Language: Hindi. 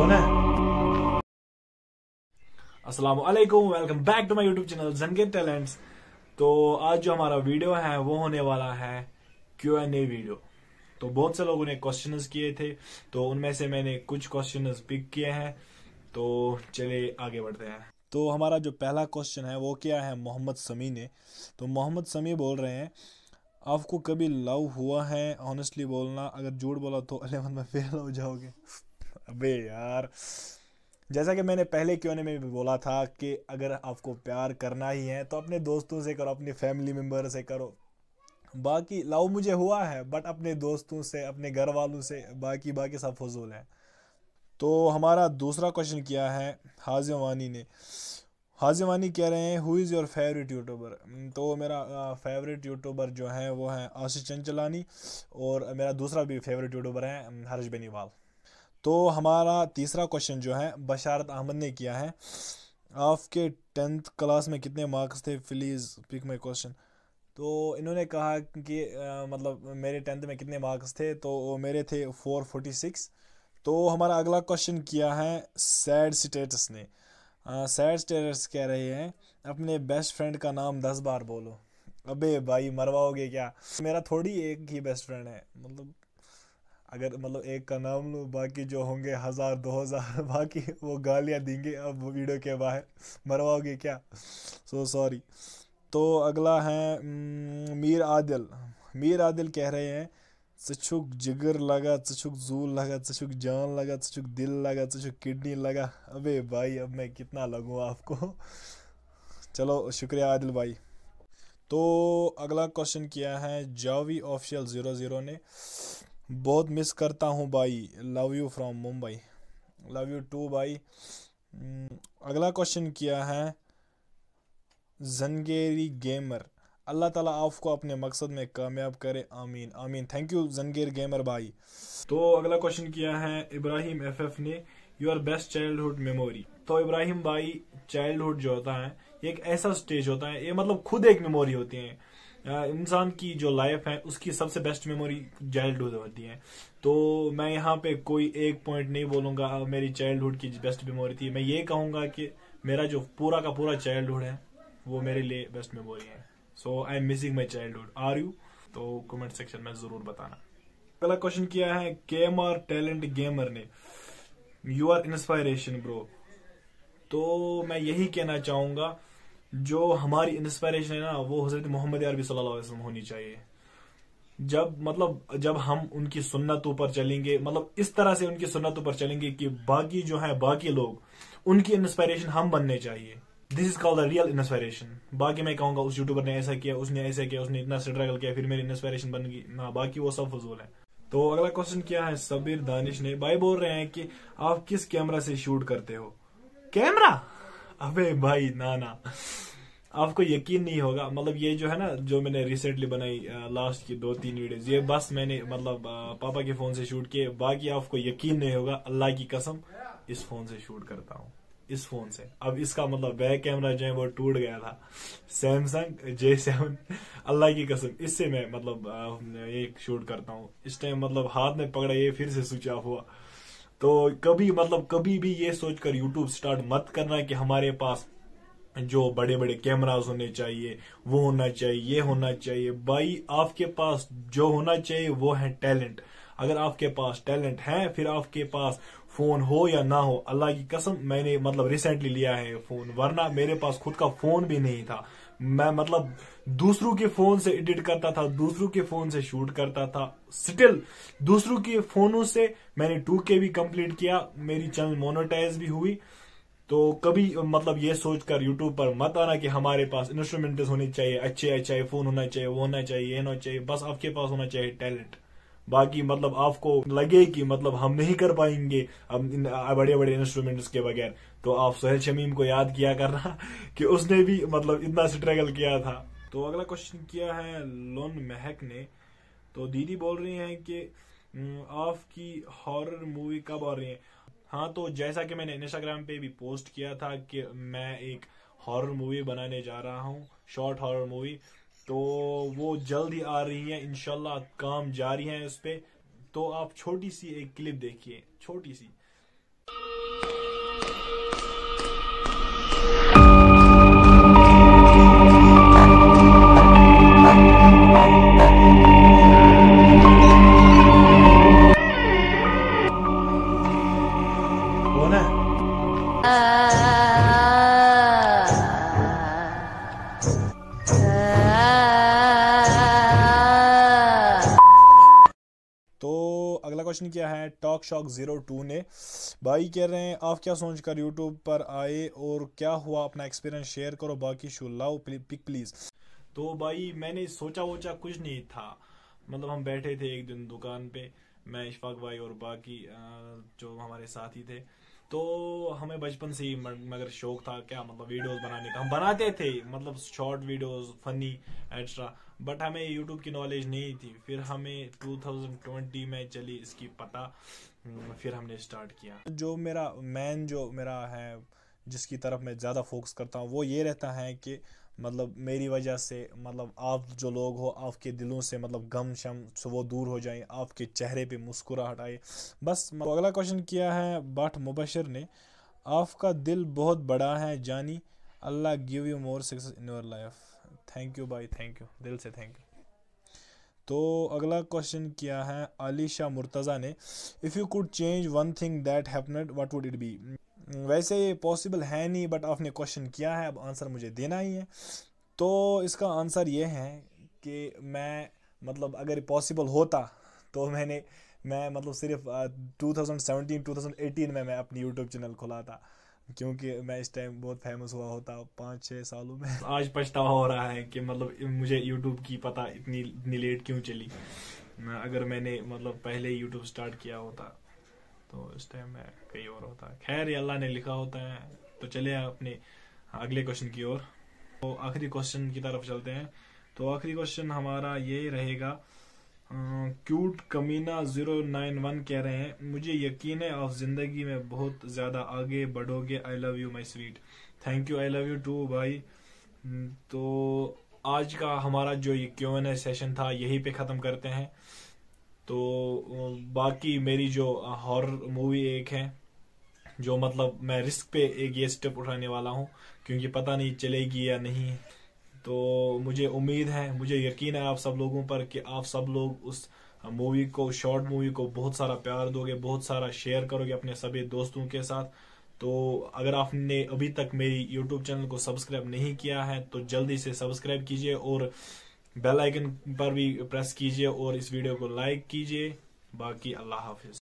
कौन है अस्सलाम वालेकुम welcome back to my YouTube channel जनके टैलेंट्स तो आज जो हमारा वीडियो है वो होने वाला है क्यू एन ए वीडियो तो बहुत से लोगों ने क्वेश्चन किए थे तो उनमें से मैंने कुछ क्वेश्चन पिक किए हैं तो चलिए आगे बढ़ते हैं तो हमारा जो पहला क्वेश्चन है वो क्या है मोहम्मद समी ने तो मोहम्मद समी बोल रहे हैं आपको कभी लव हुआ है ऑनेस्टली बोलना अगर झूठ बोला तो अलेवन में फेल हो जाओगे अबे यार जैसा कि मैंने पहले क्यों में भी बोला था कि अगर आपको प्यार करना ही है तो अपने दोस्तों से करो अपने फैमिली मेम्बर से करो बाकी लव मुझे हुआ है बट अपने दोस्तों से अपने घर वालों से बाकी बाकी सब फजूल है तो हमारा दूसरा क्वेश्चन किया है हाजि वानी ने हाजि वानी कह रहे हैं who is your favourite YouTuber तो मेरा फेवरेट यूट्यूबर जो है वो है आशीष चंचलानी और मेरा दूसरा भी फेवरेट यूट्यूबर है हर्ष बेनीवाल तो हमारा तीसरा क्वेश्चन जो है बशारत अहमद ने किया है आपके टेंथ क्लास में कितने मार्क्स थे प्लीज़ पिक माई क्वेश्चन तो इन्होंने कहा कि आ, मतलब मेरे टेंथ में कितने मार्क्स थे तो मेरे थे फोर फोर्टी सिक्स तो हमारा अगला क्वेश्चन किया है सैड स्टेटस ने सैड स्टेटस कह रहे हैं अपने बेस्ट फ्रेंड का नाम दस बार बोलो अबे भाई मरवाओगे क्या मेरा थोड़ी एक ही बेस्ट फ्रेंड है मतलब अगर मतलब एक का नाम लूँ बाकी जो होंगे हज़ार दो हज़ार बाकी वो गालियाँ देंगे अब वीडियो के बाहर मरवाओगे क्या सो so, सॉरी तो अगला है मीर आदिल मीर आदिल कह रहे हैं चुक जिगर लगा चुक जूल लगा चुक जान लगा चुक दिल लगा चुक किडनी लगा अबे भाई अब मैं कितना लगूँ आपको चलो शुक्रिया आदिल भाई तो अगला क्वेश्चन किया है जावी ऑफिशियल ज़ीरो ज़ीरो ने बहुत मिस करता हूँ भाई love you from Mumbai love you too भाई hmm, अगला क्वेश्चन किया है जनगेरी गेमर अल्लाह ताला आपको अपने मकसद में कामयाब करे आमीन आमीन थैंक यू जनगेर गेमर भाई तो अगला क्वेश्चन किया है इब्राहिम एफ एफ ने योर बेस्ट चाइल्डहुड मेमोरी तो इब्राहिम भाई चाइल्डहुड जो होता है एक ऐसा स्टेज होता है ये मतलब खुद एक मेमोरी होती है इंसान की जो लाइफ है उसकी सबसे बेस्ट मेमोरी चाइल्डहुड होती है तो मैं यहाँ पे कोई एक पॉइंट नहीं बोलूंगा हाँ, मेरी चाइल्डहुड की बेस्ट मेमोरी थी मैं ये कहूंगा कि मेरा जो पूरा का पूरा चाइल्डहुड है वो मेरे लिए बेस्ट मेमोरी है so I am missing my childhood are you तो कमेंट सेक्शन में ज़रूर बताना पहला क्वेश्चन किया है केम आर टैलेंट गेमर ने यू आर इंस्पायरेशन ब्रो तो मैं यही कहना चाहूंगा जो हमारी इंस्पायरेशन है ना वो हजरत मोहम्मद अरबी वसल्लम होनी चाहिए जब मतलब जब हम उनकी सुन्नतों पर चलेंगे मतलब इस तरह से उनकी सुन्नतों पर चलेंगे कि बाकी जो है बाकी लोग उनकी इंस्पायरेशन हम बनने चाहिए this is called the real inspiration बाकी मैं कहूंगा उस यूट्यूबर ने ऐसा किया उसने ऐसा किया उसने इतना स्ट्रगल किया फिर मेरी इंस्पायरेशन बन गई ना बाकी वो सब फजूल है तो अगला क्वेश्चन क्या है सबीर दानिश ने भाई बोल रहे हैं कि आप किस कैमरा से शूट करते हो कैमरा अबे भाई ना ना आपको यकीन नहीं होगा मतलब ये जो है ना जो मैंने रिसेंटली बनाई लास्ट की दो तीन वीडियोस ये बस मैंने मतलब पापा के फोन से शूट किए बाकी आपको यकीन नहीं होगा अल्लाह की कसम इस फोन से शूट करता हूँ इस फोन से अब इसका मतलब बैक कैमरा जो है वो टूट गया था सैमसंग जे सेवन अल्लाह की कसम इससे मैं मतलब ये शूट करता हूँ इस टाइम मतलब हाथ में पकड़ा ये फिर से स्विच ऑफ हुआ तो कभी मतलब कभी भी ये सोचकर यूट्यूब स्टार्ट मत करना कि हमारे पास जो बड़े बड़े कैमराज होने चाहिए वो होना चाहिए ये होना चाहिए भाई आपके पास जो होना चाहिए वो है टैलेंट अगर आपके पास टैलेंट है फिर आपके पास फोन हो या ना हो अल्लाह की कसम मैंने मतलब रिसेंटली लिया है फोन वरना मेरे पास खुद का फोन भी नहीं था मैं मतलब दूसरों के फोन से एडिट करता था दूसरों के फोन से शूट करता था स्टिल दूसरों के फोनों से मैंने टू के भी कंप्लीट किया मेरी चैनल मोनोटाइज भी हुई तो कभी मतलब ये सोचकर यूट्यूब पर मत आना कि हमारे पास इंस्ट्रूमेंट होने चाहिए अच्छे अच्छे फोन होना चाहिए वो होना चाहिए ये होना चाहिए बस आपके पास होना चाहिए टैलेंट बाकी मतलब आपको लगे कि मतलब हम नहीं कर पाएंगे अब बड़े बड़े इंस्ट्रूमेंट्स के बगैर तो आप सोहेल शमीम को याद किया करना कि उसने भी मतलब इतना स्ट्रगल किया था तो अगला क्वेश्चन किया है लोन महक ने तो दीदी बोल रही हैं कि आपकी हॉरर मूवी कब आ रही है हाँ तो जैसा कि मैंने इंस्टाग्राम पे भी पोस्ट किया था कि मैं एक हॉरर मूवी बनाने जा रहा हूँ शॉर्ट हॉरर मूवी तो वो जल्द ही आ रही है इनशाला काम जारी है उस पर तो आप छोटी सी एक क्लिप देखिए छोटी सी क्वेश्चन किया है टॉक शॉक जीरो टू ने भाई कह रहे हैं आप क्या सोच कर यूट्यूब पर आए और क्या हुआ अपना एक्सपीरियंस शेयर करो बाकी शो लाओ पिक प्लीज तो भाई मैंने सोचा वोचा कुछ नहीं था मतलब हम बैठे थे एक दिन दुकान पे मैं इशफाक भाई और बाकी जो हमारे साथी थे तो हमें बचपन से ही मगर शौक था क्या मतलब वीडियोस बनाने का हम बनाते थे मतलब short videos funny extra but हमें यूट्यूब की नॉलेज नहीं थी फिर हमें 2020 में चली इसकी पता हम्म, फिर हमने स्टार्ट किया जो मेरा मैन जो मेरा है जिसकी तरफ मैं ज़्यादा फोकस करता हूँ वो ये रहता है कि मतलब मेरी वजह से मतलब आप जो लोग हो आपके दिलों से मतलब गम शम वो दूर हो जाए आपके चेहरे पे मुस्कुराहट आए बस मतलब अगला क्वेश्चन किया है बट मुबशर ने आपका दिल बहुत बड़ा है जानी अल्लाह give you more success in your life thank you भाई थैंक यू दिल से थैंक यू तो अगला क्वेश्चन किया है आलिशा मुर्तज़ा ने if you could change one thing that happened what would it be वैसे ये पॉसिबल है नहीं बट आपने क्वेश्चन किया है अब आंसर मुझे देना ही है तो इसका आंसर ये है कि मैं मतलब अगर पॉसिबल होता तो मैंने मैं मतलब सिर्फ 2017 2018 में मैं अपनी यूट्यूब चैनल खुला था क्योंकि मैं इस टाइम बहुत फेमस हुआ होता पाँच छः सालों में आज पछतावा हो रहा है कि मतलब मुझे यूट्यूब की पता इतनी इतनी लेट क्यों चली अगर मैंने मतलब पहले यूट्यूब स्टार्ट किया होता तो इस टाइम में कहीं और होता है खैर ये अल्लाह ने लिखा होता है तो चले अपने अगले क्वेश्चन की ओर तो आखिरी क्वेश्चन की तरफ चलते हैं तो आखिरी क्वेश्चन हमारा ये रहेगा क्यूट कमीना जीरो नाइन वन कह रहे हैं मुझे यकीन है आप जिंदगी में बहुत ज्यादा आगे बढ़ोगे I love you my sweet thank you I love you too भाई तो आज का हमारा जो ये क्यू एन ए सेशन था यही पे ख़त्म करते हैं तो बाकी मेरी जो हॉर मूवी एक है जो मतलब मैं रिस्क पे एक ये स्टेप उठाने वाला हूँ क्योंकि पता नहीं चलेगी या नहीं तो मुझे उम्मीद है मुझे यकीन है आप सब लोगों पर कि आप सब लोग उस मूवी को शॉर्ट मूवी को बहुत सारा प्यार दोगे बहुत सारा शेयर करोगे अपने सभी दोस्तों के साथ तो अगर आपने अभी तक मेरी यूट्यूब चैनल को सब्सक्राइब नहीं किया है तो जल्दी से सब्सक्राइब कीजिए और बेल आइकन पर भी प्रेस कीजिए और इस वीडियो को लाइक कीजिए बाकी अल्लाह हाफिज